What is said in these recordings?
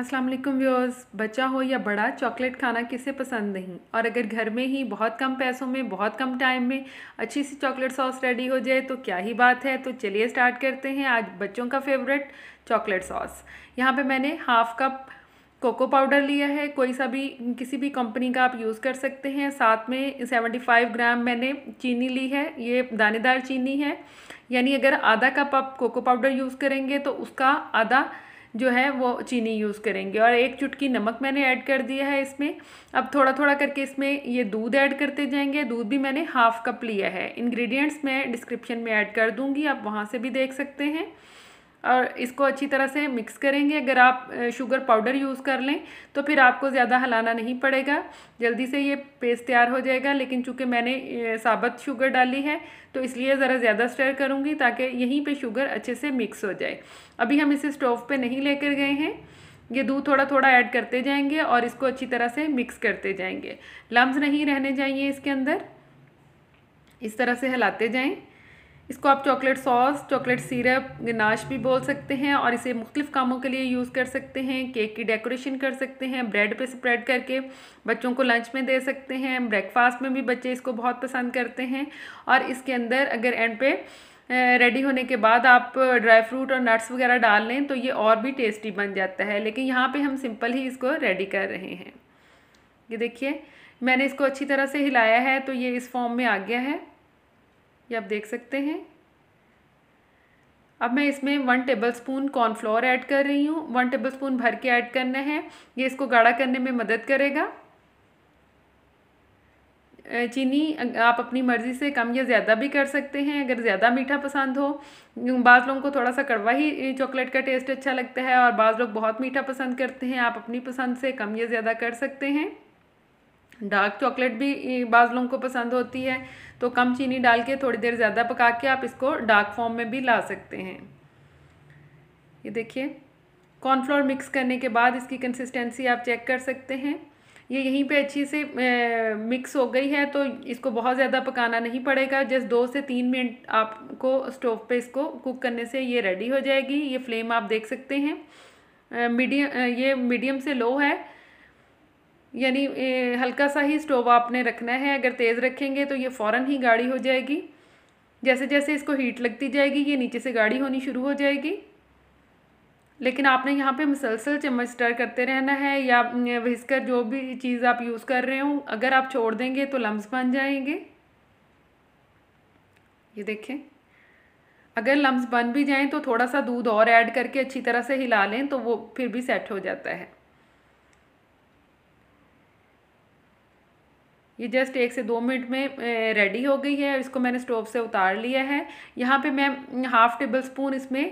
अस्सलाम वालेकुम व्यूअर्स बच्चा हो या बड़ा चॉकलेट खाना किसे पसंद नहीं और अगर घर में ही बहुत कम पैसों में बहुत कम टाइम में अच्छी सी चॉकलेट सॉस रेडी हो जाए तो क्या ही बात है तो चलिए स्टार्ट करते हैं आज बच्चों का फेवरेट चॉकलेट सॉस यहाँ पे मैंने हाफ़ कप कोको पाउडर लिया है कोई सा भी किसी भी कंपनी का आप यूज़ कर सकते हैं साथ में सेवेंटी फाइव ग्राम मैंने चीनी ली है ये दानेदार चीनी है यानी अगर आधा कप आप कोको पाउडर यूज़ करेंगे तो उसका आधा जो है वो चीनी यूज़ करेंगे और एक चुटकी नमक मैंने ऐड कर दिया है इसमें अब थोड़ा थोड़ा करके इसमें ये दूध ऐड करते जाएंगे दूध भी मैंने हाफ़ कप लिया है इंग्रेडिएंट्स मैं डिस्क्रिप्शन में ऐड कर दूंगी आप वहाँ से भी देख सकते हैं और इसको अच्छी तरह से मिक्स करेंगे अगर आप शुगर पाउडर यूज़ कर लें तो फिर आपको ज़्यादा हलाना नहीं पड़ेगा जल्दी से ये पेस्ट तैयार हो जाएगा लेकिन चूँकि मैंने साबत शुगर डाली है तो इसलिए ज़रा ज़्यादा स्टेयर करूँगी ताकि यहीं पे शुगर अच्छे से मिक्स हो जाए अभी हम इसे स्टोव पे नहीं लेकर गए हैं ये दूध थोड़ा थोड़ा ऐड करते जाएंगे और इसको अच्छी तरह से मिक्स करते जाएंगे लम्ब नहीं रहने चाहिए इसके अंदर इस तरह से हिलाते जाएँ इसको आप chocolate sauce chocolate syrup ganache भी बोल सकते हैं और इसे मुख्तफ कामों के लिए यूज़ कर सकते हैं केक की डेकोरेशन कर सकते हैं ब्रेड पे स्प्रेड करके बच्चों को लंच में दे सकते हैं ब्रेकफास्ट में भी बच्चे इसको बहुत पसंद करते हैं और इसके अंदर अगर एंड पे रेडी होने के बाद आप ड्राई फ्रूट और नट्स वगैरह डाल लें तो ये और भी टेस्टी बन जाता है लेकिन यहाँ पर हम सिंपल ही इसको रेडी कर रहे हैं ये देखिए मैंने इसको अच्छी तरह से हिलाया है तो ये इस फॉर्म में आ गया है ये आप देख सकते हैं अब मैं इसमें one tablespoon cornflour add कर रही हूँ वन टेबल स्पून भर के ऐड करना है ये इसको गाढ़ा करने में मदद करेगा चीनी आप अपनी मर्ज़ी से कम या ज़्यादा भी कर सकते हैं अगर ज़्यादा मीठा पसंद हो बाज़ लोगों को थोड़ा सा कड़वा ही चॉकलेट का टेस्ट अच्छा लगता है और बाज़ लोग बहुत मीठा पसंद करते हैं आप अपनी पसंद से कम या ज़्यादा कर सकते हैं डार्क चॉकलेट भी बाज़ लोगों को पसंद होती है तो कम चीनी डाल के थोड़ी देर ज़्यादा पका के आप इसको डार्क फॉर्म में भी ला सकते हैं ये देखिए कॉर्नफ्लोर मिक्स करने के बाद इसकी कंसिस्टेंसी आप चेक कर सकते हैं ये यहीं पे अच्छी से ए, मिक्स हो गई है तो इसको बहुत ज़्यादा पकाना नहीं पड़ेगा जस्ट दो से तीन मिनट आपको स्टोव पे इसको कुक करने से ये रेडी हो जाएगी ये फ्लेम आप देख सकते हैं मीडियम ये मीडियम से लो है यानी हल्का सा ही स्टोव आपने रखना है अगर तेज़ रखेंगे तो ये फ़ौर ही गाढ़ी हो जाएगी जैसे जैसे इसको हीट लगती जाएगी ये नीचे से गाढ़ी होनी शुरू हो जाएगी लेकिन आपने यहाँ पे मुसलसल चम्मच स्टर करते रहना है या विस्कर जो भी चीज़ आप यूज़ कर रहे हो अगर आप छोड़ देंगे तो लम्ब बन जाएंगे ये देखें अगर लम्ब बन भी जाएं तो थोड़ा सा दूध और ऐड करके अच्छी तरह से हिला लें तो वो फिर भी सेट हो जाता है ये जस्ट एक से दो मिनट में रेडी हो गई है इसको मैंने स्टोव से उतार लिया है यहाँ पे मैं हाफ़ टेबल स्पून इसमें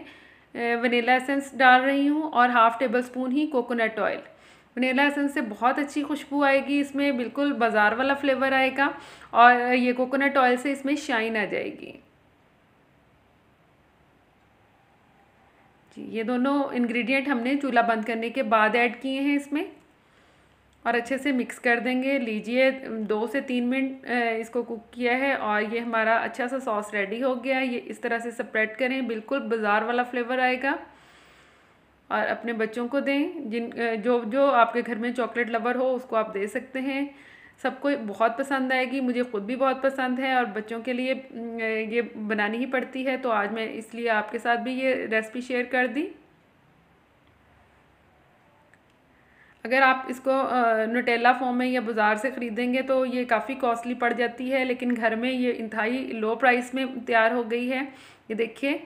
वनीला एसेंस डाल रही हूँ और हाफ़ टेबल स्पून ही कोकोनट ऑयल वनीला एसेंस से बहुत अच्छी खुशबू आएगी इसमें बिल्कुल बाज़ार वाला फ्लेवर आएगा और ये कोकोनट ऑयल से इसमें शाइन आ जाएगी जी ये दोनों इंग्रेडिएंट हमने चूल्हा बंद करने के बाद ऐड किए हैं इसमें और अच्छे से मिक्स कर देंगे लीजिए दो से तीन मिनट इसको कुक किया है और ये हमारा अच्छा सा सॉस रेडी हो गया ये इस तरह से स्प्रेड करें बिल्कुल बाज़ार वाला फ्लेवर आएगा और अपने बच्चों को दें जिन जो जो आपके घर में चॉकलेट लवर हो उसको आप दे सकते हैं सबको बहुत पसंद आएगी मुझे ख़ुद भी बहुत पसंद है और बच्चों के लिए ये बनानी ही पड़ती है तो आज मैं इसलिए आपके साथ भी ये रेसिपी शेयर कर दी अगर आप इसको नोटेला फॉर्म में या बाज़ार से ख़रीदेंगे तो ये काफ़ी कॉस्टली पड़ जाती है लेकिन घर में ये इंतहाई लो प्राइस में तैयार हो गई है ये देखिए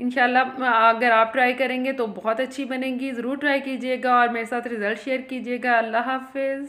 इन अगर आप ट्राई करेंगे तो बहुत अच्छी बनेगी ज़रूर ट्राई कीजिएगा और मेरे साथ रिज़ल्ट शेयर कीजिएगा अल्लाह हाफिज़